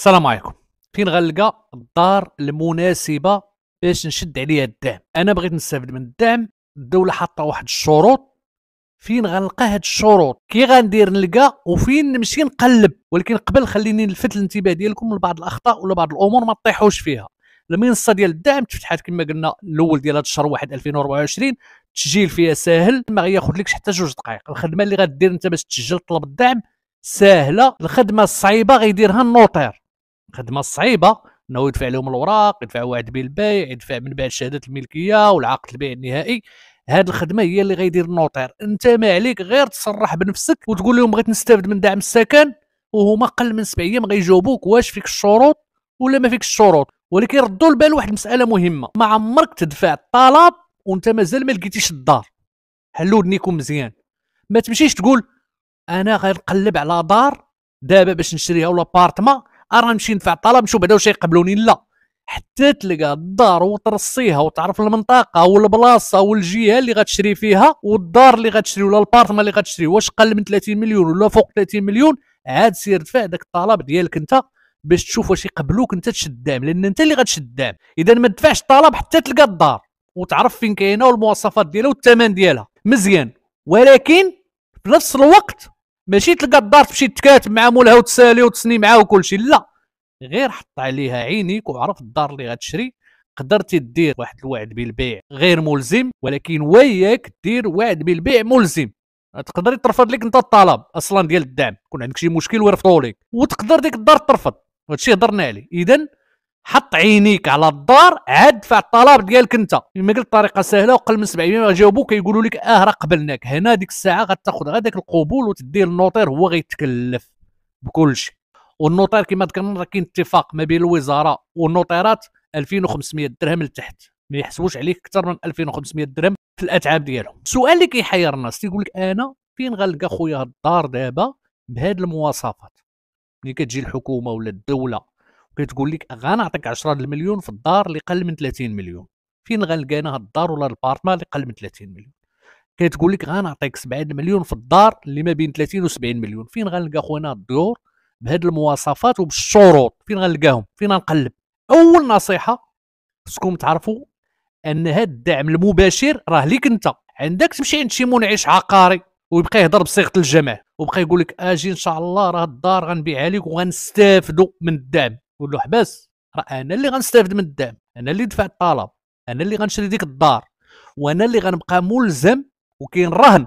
السلام عليكم فين غنلقى الدار المناسبه باش نشد عليها الدعم انا بغيت نستافد من الدعم الدوله حاطه واحد الشروط فين غنلقى هاد الشروط كي غندير نلقى وفين نمشي نقلب ولكن قبل خليني نلفت الانتباه ديالكم لبعض الاخطاء ولا بعض الامور ما تطيحوش فيها المنصه ديال الدعم تفتحات كما قلنا الاول ديال هذا الشهر 1 2024 التسجيل فيها ساهل ما غياخذ لكش حتى جوج دقائق الخدمه اللي غدير انت باش تسجل طلب الدعم ساهله الخدمه الصعيبه غيديرها النوطير خدمه صعيبه انه يدفع لهم الاوراق يدفع وعد بالبيع يدفع من بعد شهاده الملكيه والعقد البيع النهائي هاد الخدمه هي اللي غيدير النوطير انت ما عليك غير تصرح بنفسك وتقول لهم بغيت نستافد من دعم السكن وهما قل من سبع ايام غيجاوبوك واش فيك الشروط ولا ما فيك الشروط ولكن ردوا البال واحد المساله مهمه ما عمرك تدفع الطلب وانت مازال ما لقيتيش الدار حلو ودنيكم مزيان ما تمشيش تقول انا غنقلب على دار دابا باش نشريها ولا بارتمان ارا نمشي ندفع طلب نشوف بعدا واش يقبلوني لا حتى تلقى الدار وترصيها وتعرف المنطقه والبلاصه والجهه اللي غتشري فيها والدار اللي غتشري ولا البارتما اللي غتشري واش قل من 30 مليون ولا فوق 30 مليون عاد سير دفع داك الطلب ديالك انت باش تشوف واش يقبلوك انت تشد الدعم لان انت اللي غتشد الدعم اذا ما تدفعش الطلب حتى تلقى الدار وتعرف فين كاينه والمواصفات ديالها والثمن ديالها مزيان ولكن في نفس الوقت ماشي تلقى الدار تمشي تكاتب مع مولها وتسالي وتسني معاه وكلشي لا غير حط عليها عينيك وعرف الدار اللي غتشري قدرتي دير واحد الوعد بالبيع غير ملزم ولكن وياك دير وعد بالبيع ملزم تقدر ترفض لك انت الطلب اصلا ديال الدعم يكون عندك شي مشكل ويرفضوا لك وتقدر ديك الدار ترفض هادشي هضرنا عليه اذا حط عينيك على الدار عاد دفع الطلب ديالك انت كما قلت طريقه سهله وقل من 700 جاوبوك كيقولوا لك اه راه قبلناك هنا ديك الساعه غتاخذ غير داك القبول وتدير النوطير هو غيتكلف بكل شيء والنوطير كما ذكرنا راه كاين اتفاق ما بين الوزاره والنوطيرات 2500 درهم لتحت ما يحسبوش عليك اكثر من 2500 درهم في الاتعاب ديالهم السؤال اللي كيحير الناس تيقول لك انا فين غنلقى خويا الدار دابا بهاد المواصفات ملي كتجي الحكومه ولا الدوله كتقول لك غنعطيك 10 المليون في الدار اللي قل من 30 مليون فين غنلقى انا هاد الدار ولا البارتمان اللي قل من 30 مليون كتقول لك غنعطيك 7 مليون في الدار اللي ما بين 30 و 70 مليون فين غنلقى خونا الديور بهاد المواصفات وبالشروط فين غنلقاهم فين غنقلب اول نصيحه خصكم تعرفوا ان هاد الدعم المباشر راه ليك انت عندك تمشي عند شي منعش عقاري ويبقى يهضر بصيغه الجمع وبقى يقول لك اجي ان شاء الله راه الدار غنبيعها لك وغنستافدوا من الدعم قول له حبس راه انا اللي غنستافد من الدعم انا اللي دفع الطلب انا اللي غنشري ديك الدار وانا اللي غنبقى ملزم وكاين رهن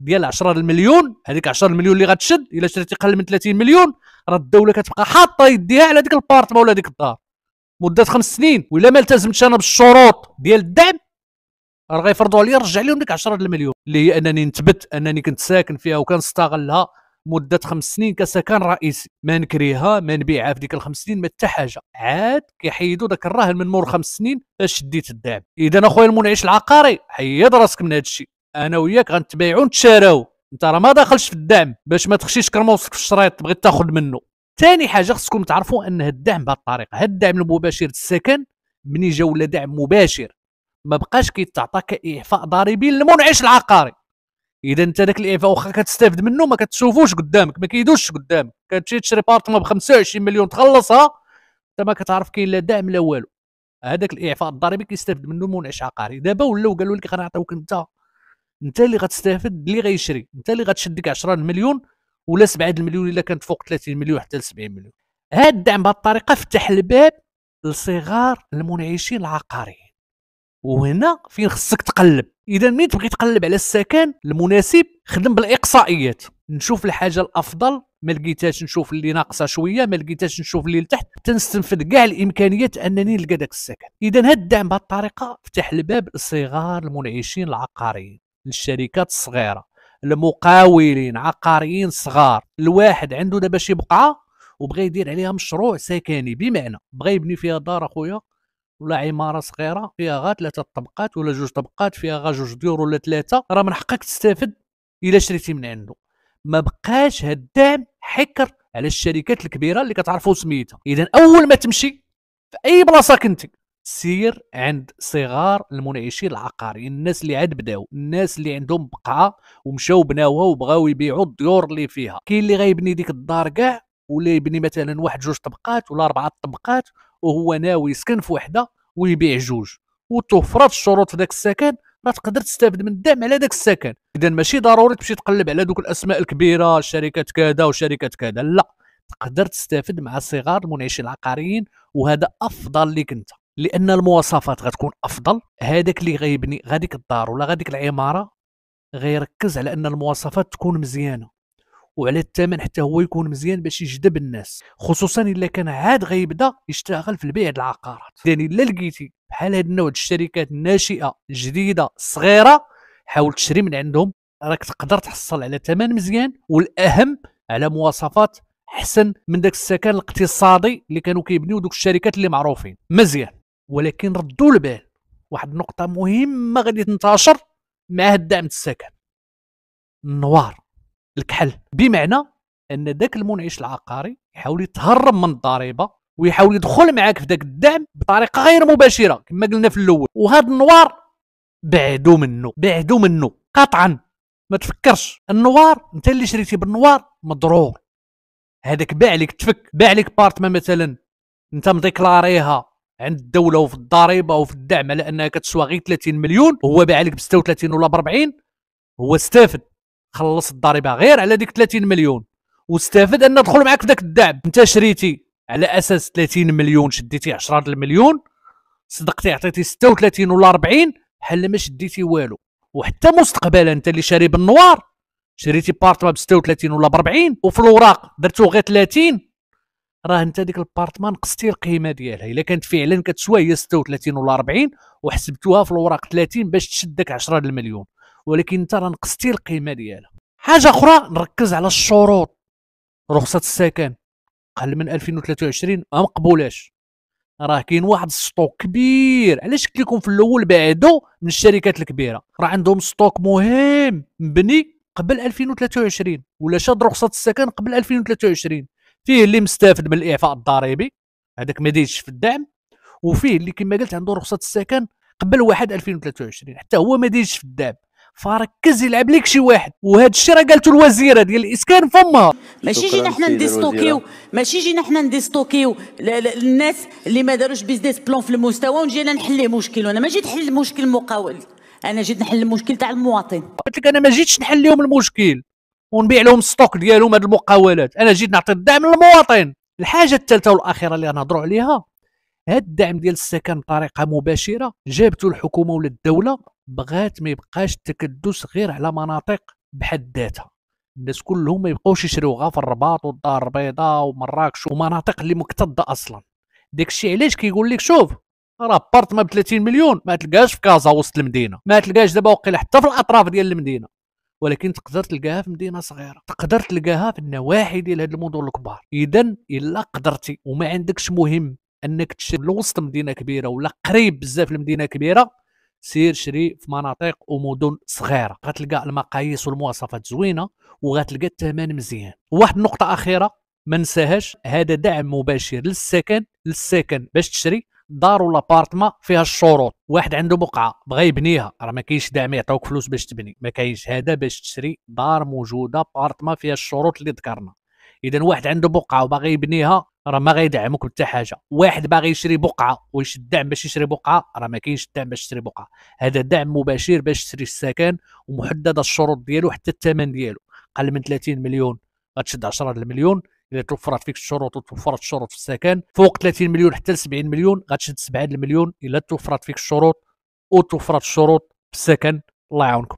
ديال 10 المليون هذيك 10 المليون اللي غتشد الا شريتي قل من 30 مليون راه الدوله كتبقى حاطه يديها على ديك البارتما ولا ديك الدار مده خمس سنين والا ما التزمتش انا بالشروط ديال الدعم راه غيفرضوا عليا نرجع لهم ديك 10 المليون اللي هي انني نثبت انني كنت ساكن فيها وكنستغلها مده خمس سنين كسكن رئيسي ما نكريها ما نبيعها في ديك الخمس سنين ما حتى حاجه عاد كيحيدوا داك الرهن من مور خمس سنين باش شديت الدعم اذا اخويا المنعش العقاري حيد راسك من هذا الشيء انا وياك غنتبايعوا نتشاراو انت راه ما داخلش في الدعم باش ما تخشيش كرموسك في الشريط تبغي تاخذ منه ثاني حاجه خصكم تعرفوا ان هذا الدعم بهذه الطريقه هذا الدعم المباشر للسكن من جا ولا دعم مباشر ما بقاش كيتعطى كاعفاء ضريبي للمنعش العقاري اذا انت داك الاعفاء واخا كتستافد منه ما كتشوفوش قدامك ما كيدوش قدامك كتمشي تشري بارتمون ب 25 مليون تخلصها انت ما كتعرف كاين لا دعم لا والو هذاك الاعفاء الضريبي كيستافد منه منعش عقاري دابا ولاو قالوا لك غنعطيوك انت انت اللي غتستافد اللي غيشري انت اللي غتشدك 10 مليون ولا 7 المليون الا كانت فوق 30 مليون حتى ل 70 مليون هذا الدعم بهذه الطريقه فتح الباب لصغار المنعشين العقاريين وهنا فين خصك تقلب اذا ملي تبغي تقلب على السكن المناسب خدم بالاقصائيات نشوف الحاجه الافضل ما لقيتهاش نشوف اللي ناقصه شويه ما لقيتهاش نشوف اللي لتحت تنستنفد كاع الامكانيات انني نلقى داك السكن اذا هذا الدعم بهذه الطريقه فتح الباب لصغار المنعشين العقاريين للشركات الصغيره المقاولين عقاريين صغار الواحد عنده دابا شي بقعه وبغى يدير عليها مشروع سكني بمعنى بغى يبني فيها دار اخويا ولا عماره صغيره فيها غا ثلاثه طبقات ولا جوج طبقات فيها غا جوج ديور ولا ثلاثه راه من حقك تستافد الا شريتي من عنده ما بقاش هاد الدعم حكر على الشركات الكبيره اللي كتعرفوا سميتها اذا اول ما تمشي في اي بلاصه كنتي سير عند صغار المنعشين العقاريين الناس اللي عاد بداو الناس اللي عندهم بقعه ومشاو بناوها وبغاو يبيعوا الديور اللي فيها كاين اللي غيبني ديك الدار كاع ولا يبني مثلا واحد جوج طبقات ولا اربعه طبقات وهو ناوي يسكن في وحده ويبيع جوج وتوفرات الشروط في ذاك السكن راه تقدر تستافد من الدعم على ذاك السكن اذا ماشي ضروري تمشي تقلب على دوك الاسماء الكبيره شركات كذا وشركات كذا لا تقدر تستافد مع صغار المنعشين العقاريين وهذا افضل لك انت لان المواصفات غتكون افضل هذاك اللي غيبني غاديك الدار ولا غاديك العماره غيركز على ان المواصفات تكون مزيانه وعلى الثمن حتى هو يكون مزيان باش يجذب الناس خصوصا الا كان عاد غيبدا يشتغل في البيع العقارات يعني الا لقيتي بحال هاد النوع الشركات الناشئه جديده صغيره حاول تشري من عندهم راك تقدر تحصل على ثمن مزيان والاهم على مواصفات احسن من داك السكن الاقتصادي اللي كانوا كيبنيو دوك الشركات اللي معروفين مزيان ولكن ردوا البال واحد النقطه مهمه غادي تنتشر مع الدعم السكن النوار الكحل بمعنى ان ذاك المنعش العقاري يحاول يتهرب من الضريبه ويحاول يدخل معك في ذاك الدعم بطريقه غير مباشره كما قلنا في الاول وهذا النوار بعدو منه بعدو منه قطعا ما تفكرش النوار انت اللي شريتي بالنوار مضرور هذاك باع لك تفك باع لك بارتما مثلا انت مديكلاريها عند الدوله وفي الضريبه وفي الدعم على انها كتسوى غير 30 مليون هو باع لك ب 36 ولا ب 40 هو استافد خلص الضريبه غير على ديك 30 مليون واستفد ان ندخل معاك في ذاك الدعم انت شريتي على اساس 30 مليون شديتي 10 المليون صدقتي عطيتي 36 ولا 40 بحال ما شديتي والو وحتى مستقبلا انت اللي شاري بالنوار شريتي بارتمان ب 36 ولا ب 40 وفي الاوراق درتو غير 30 راه انت ديك البارتمان قصتي القيمه ديالها الا كانت فعلا كتسوى هي 36 ولا 40 وحسبتوها في الاوراق 30 باش تشدك 10 المليون ولكن انت راه نقصتي القيمه ديالها حاجه اخرى نركز على الشروط رخصه السكن قل من 2023 ما مقبولاش راه كاين واحد ستوك كبير علاش قلت لكم في الاول بعدو من الشركات الكبيره راه عندهم ستوك مهم مبني قبل 2023 ولا شاد رخصه السكن قبل 2023 فيه اللي مستافد من الاعفاء الضريبي هذاك ما دايش في الدعم وفيه اللي كما قلت عنده رخصه السكن قبل 1 2023 حتى هو ما دايش في الدعم فركز يلعب لك شي واحد وهذا الشيء راه قالته الوزيره ديال الاسكان فمها ماشي جينا حنا نديستوكيو ماشي جينا حنا نديستوكيو الناس اللي ما داروش بيزنس بلون في المستوى ونجينا نحل مشكل وانا ما جيت نحل المشكل المقاول انا جيت نحل المشكل تاع المواطن قلت لك انا ما جيتش نحل لهم المشكل ونبيع لهم الستوك ديالهم هاد المقاولات انا جيت نعطي الدعم للمواطن الحاجه الثالثه والاخيره اللي نهضروا عليها هاد الدعم ديال السكن بطريقه مباشره جابته الحكومه ولا الدوله بغات ما يبقاش التكدس غير على مناطق بحد ذاتها الناس كلهم ما يبقاوش يشريو غير في الرباط والدار البيضاء ومراكش ومناطق اللي مكتظه اصلا داكشي علاش كيقول لك شوف راه بارت ما ب 30 مليون ما تلقاش في كازا وسط المدينه ما تلقاش دابا وقيل حتى في الاطراف ديال المدينه ولكن تقدر تلقاها في مدينه صغيره تقدر تلقاها في النواحي ديال هاد المدن الكبار اذا الا قدرتي وما عندكش مهم انك تشري لوسط مدينه كبيره ولا قريب بزاف لمدينه كبيره سير شري في مناطق ومدن صغيره غتلقى المقاييس والمواصفات زوينه وغتلقى الثمن مزيان واحد النقطه اخيره ما ننساهاش هذا دعم مباشر للسكن للسكن باش تشري دار ولا بارتما فيها الشروط واحد عنده بقعه بغى يبنيها راه ما كاينش دعم يعطوك فلوس باش تبني ما كاينش هذا باش تشري دار موجوده بارتما فيها الشروط اللي ذكرنا اذا واحد عنده بقعه وباغي يبنيها راه ما غيدعموك حتى حاجه واحد باغي يشري بقعه ويشد الدعم باش يشري بقعه راه ما كاينش الدعم باش تشري بقعه هذا دعم مباشر باش تشري السكن ومحدد الشروط ديالو حتى الثمن ديالو قل من 30 مليون غتشد 10 المليون الا توفرت فيك الشروط وتوفرت الشروط في السكن فوق 30 مليون حتى ل 70 مليون غتشد 7 المليون الا توفرت فيك الشروط وتوفرت الشروط في السكن الله يعاونكم